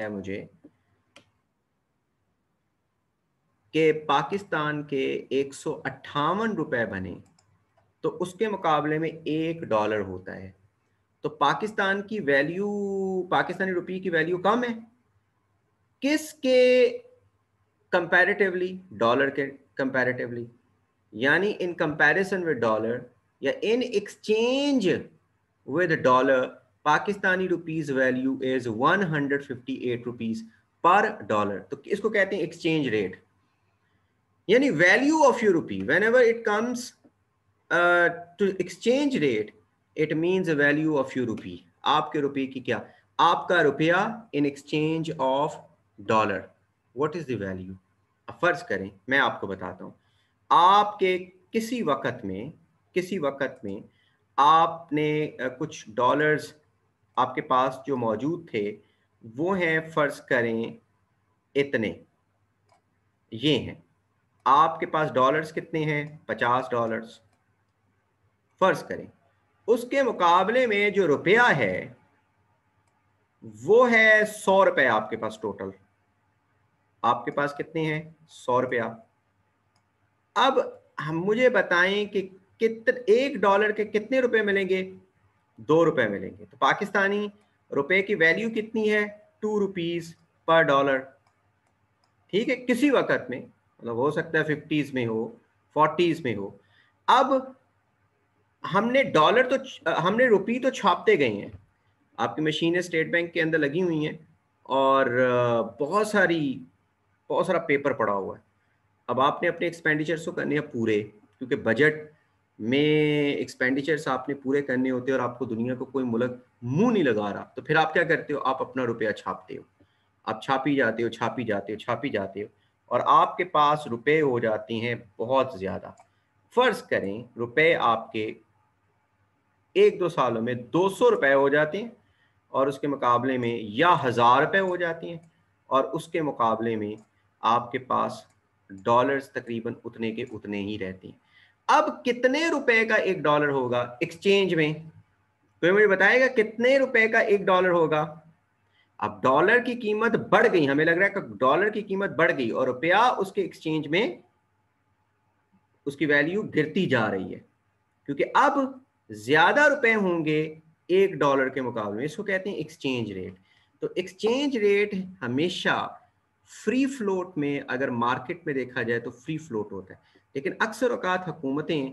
है मुझे कि पाकिस्तान के एक रुपए बने तो उसके मुकाबले में एक डॉलर होता है तो पाकिस्तान की वैल्यू पाकिस्तानी रुपये की वैल्यू कम है किसके कंपैरेटिवली डॉलर के कंपैरेटिवली यानी इन कंपैरिजन विद डॉलर या in exchange with dollar Pakistani rupees value is 158 rupees per dollar तो इसको कहते हैं एक्सचेंज रेट यानी value of you rupee whenever it comes to exchange rate it means value of your rupee आपके रुपये की क्या आपका रुपया in exchange of dollar what is the value फर्ज करें मैं आपको बताता हूँ आपके किसी वक्त में किसी वक्त में आपने uh, कुछ डॉलर्स आपके पास जो मौजूद थे वो हैं फ़र्ज़ करें इतने ये हैं आपके पास डॉलर्स कितने हैं पचास डॉलर्स फ़र्ज़ करें उसके मुकाबले में जो रुपया है वो है सौ रुपए आपके पास टोटल आपके पास कितने हैं सौ रुपया अब हम मुझे बताएं कि कितने एक डॉलर के कितने रुपए मिलेंगे दो रुपए मिलेंगे तो पाकिस्तानी रुपए की वैल्यू कितनी है टू रुपीज पर डॉलर ठीक है किसी वक्त में मतलब हो सकता है फिफ्टीज में हो फोर्टीज में हो अब हमने डॉलर तो हमने रुपी तो छापते गए हैं आपकी मशीनें स्टेट बैंक के अंदर लगी हुई हैं और बहुत सारी बहुत सारा पेपर पड़ा हुआ है अब आपने अपने एक्सपेंडिचर्स को करने हैं पूरे क्योंकि बजट में एक्सपेंडिचर्स आपने पूरे करने होते हैं और आपको दुनिया को कोई मुल्क मुंह नहीं लगा रहा तो फिर आप क्या करते हो आप अपना रुपया छापते हो आप छापी जाते हो छापी जाते हो छापी जाते हो और आपके पास रुपए हो जाते हैं बहुत ज़्यादा फ़र्ज़ करें रुपए आपके एक दो सालों में दो सौ रुपये हो जाते हैं और उसके मुकाबले में या हज़ार रुपए हो जाते हैं और उसके मुकाबले में आपके पास डॉलर्स तकरीबन उतने के उतने ही रहते हैं अब कितने रुपए का एक डॉलर होगा एक्सचेंज में तो मुझे बताएगा कितने रुपए का एक डॉलर होगा अब डॉलर की कीमत बढ़ गई हमें लग रहा है कि डॉलर की कीमत बढ़ गई और रुपया उसके एक्सचेंज में उसकी वैल्यू गिरती जा रही है क्योंकि अब ज्यादा रुपए होंगे एक डॉलर के मुकाबले में इसको कहते हैं एक्सचेंज रेट तो एक्सचेंज रेट हमेशा फ्री फ्लोट में अगर मार्केट में देखा जाए तो फ्री फ्लोट होता है लेकिन अक्सर अवकात हुकूमतें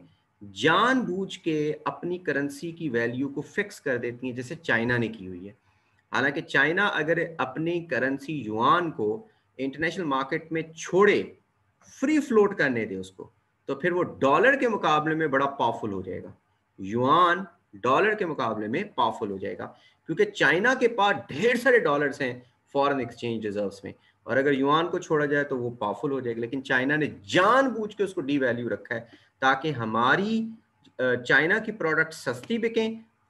जानबूझ के अपनी करेंसी की वैल्यू को फिक्स कर देती हैं जैसे चाइना ने की हुई है हालांकि चाइना अगर अपनी करेंसी युआन को इंटरनेशनल मार्केट में छोड़े फ्री फ्लोट करने दे उसको तो फिर वो डॉलर के मुकाबले में बड़ा पावरफुल हो जाएगा युआन डॉलर के मुकाबले में पावरफुल हो जाएगा क्योंकि चाइना के पास ढेर सारे डॉलर्स हैं फॉरेन एक्सचेंज रिजर्व्स में और अगर युआन को छोड़ा जाए तो वो पावरफुल हो जाएगी लेकिन चाइना ने जानबूझ के उसको डी वैल्यू रखा है ताकि हमारी चाइना की प्रोडक्ट सस्ती बिकें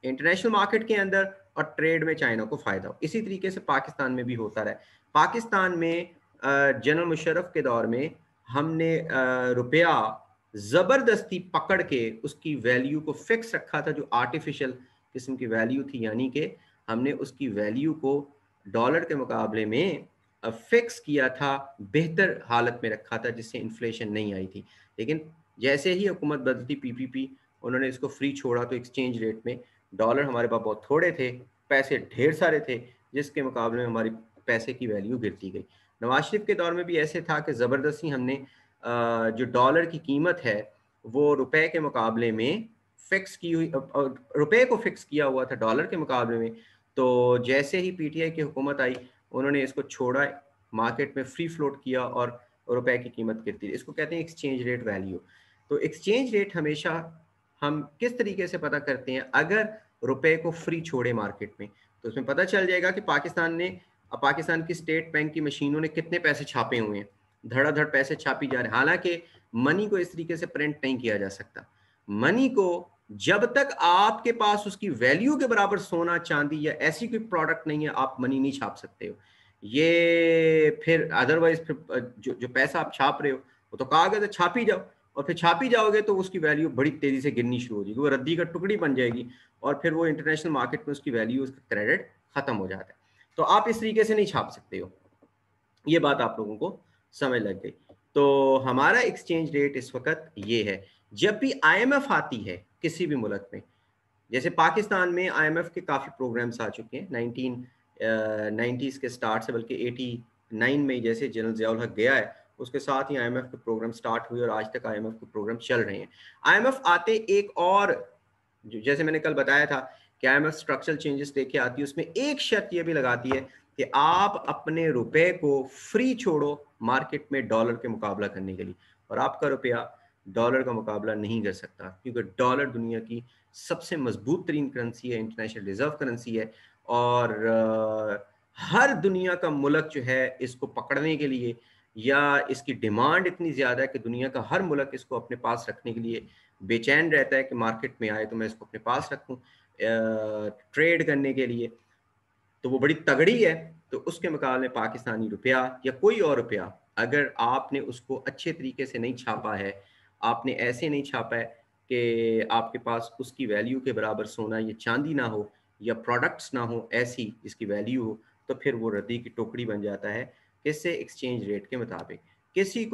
इंटरनेशनल मार्केट के अंदर और ट्रेड में चाइना को फायदा हो इसी तरीके से पाकिस्तान में भी होता रहा पाकिस्तान में जनरल मुशरफ के दौर में हमने रुपया ज़बरदस्ती पकड़ के उसकी वैल्यू को फिक्स रखा था जो आर्टिफिशियल किस्म की वैल्यू थी यानी कि हमने उसकी वैल्यू को डॉलर के मुकाबले में फिक्स किया था बेहतर हालत में रखा था जिससे इन्फ्लेशन नहीं आई थी लेकिन जैसे ही हुकूमत बदलती पीपीपी उन्होंने इसको फ्री छोड़ा तो एक्सचेंज रेट में डॉलर हमारे पास बहुत थोड़े थे पैसे ढेर सारे थे जिसके मुकाबले में हमारी पैसे की वैल्यू गिरती गई नवाज शरीफ के दौर में भी ऐसे था कि ज़बरदस्ती हमने जो डॉलर की कीमत है वो रुपए के मुकाबले में फिक्स की हुई रुपए को फिक्स किया हुआ था डॉलर के मुकाबले में तो जैसे ही पीटीआई की हुकूमत आई उन्होंने इसको छोड़ा मार्केट में फ्री फ्लोट किया और रुपए की कीमत गिरती इसको कहते हैं एक्सचेंज रेट वैल्यू तो एक्सचेंज रेट हमेशा हम किस तरीके से पता करते हैं अगर रुपए को फ्री छोड़े मार्केट में तो उसमें पता चल जाएगा कि पाकिस्तान ने पाकिस्तान की स्टेट बैंक की मशीनों ने कितने पैसे छापे हुए हैं धड़ाधड़ पैसे छापी जा रहे हैं हालांकि मनी को इस तरीके से प्रिंट नहीं किया जा सकता मनी को जब तक आपके पास उसकी वैल्यू के बराबर सोना चांदी या ऐसी कोई प्रोडक्ट नहीं है आप मनी नहीं छाप सकते हो ये फिर अदरवाइज फिर जो जो पैसा आप छाप रहे हो वो तो कागज है छाप ही जाओ और फिर छाप ही जाओगे तो उसकी वैल्यू बड़ी तेजी से गिरनी शुरू हो जाएगी वो रद्दी का टुकड़ी बन जाएगी और फिर वो इंटरनेशनल मार्केट में उसकी वैल्यू उसका क्रेडिट खत्म हो जाता है तो आप इस तरीके से नहीं छाप सकते हो ये बात आप लोगों को समझ लग गई तो हमारा एक्सचेंज रेट इस वक्त ये है जब भी आईएमएफ आती है किसी भी मुल्क में जैसे पाकिस्तान में आईएमएफ के काफ़ी प्रोग्राम्स आ चुके हैं नाइनटीन नाइन्टीज़ के स्टार्ट से बल्कि एटी नाइन में जैसे जनरल जयाल हक गया है उसके साथ ही आईएमएफ के प्रोग्राम स्टार्ट हुए और आज तक आईएमएफ के प्रोग्राम चल रहे हैं आईएमएफ आते एक और जैसे मैंने कल बताया था कि आईएमएफ स्ट्रक्चरल चेंजेस देखे आती है उसमें एक शर्त यह भी लगाती है कि आप अपने रुपए को फ्री छोड़ो मार्केट में डॉलर के मुकाबला करने के लिए और आपका रुपया डॉलर का मुकाबला नहीं कर सकता क्योंकि डॉलर दुनिया की सबसे मजबूत तरीन करेंसी है इंटरनेशनल रिजर्व करेंसी है और हर दुनिया का मुल्क जो है इसको पकड़ने के लिए या इसकी डिमांड इतनी ज़्यादा है कि दुनिया का हर मुल्क इसको अपने पास रखने के लिए बेचैन रहता है कि मार्केट में आए तो मैं इसको अपने पास रखूँ ट्रेड करने के लिए तो वो बड़ी तगड़ी है तो उसके मुकाबले पाकिस्तानी रुपया या कोई और रुपया अगर आपने उसको अच्छे तरीके से नहीं छापा है आपने ऐसे नहीं छापा है कि आपके पास उसकी वैल्यू के बराबर सोना या चांदी ना हो या प्रोडक्ट्स ना हो ऐसी जिसकी वैल्यू हो तो फिर वो रद्दी की टोकरी बन जाता है किससे एक्सचेंज रेट के मुताबिक किसी को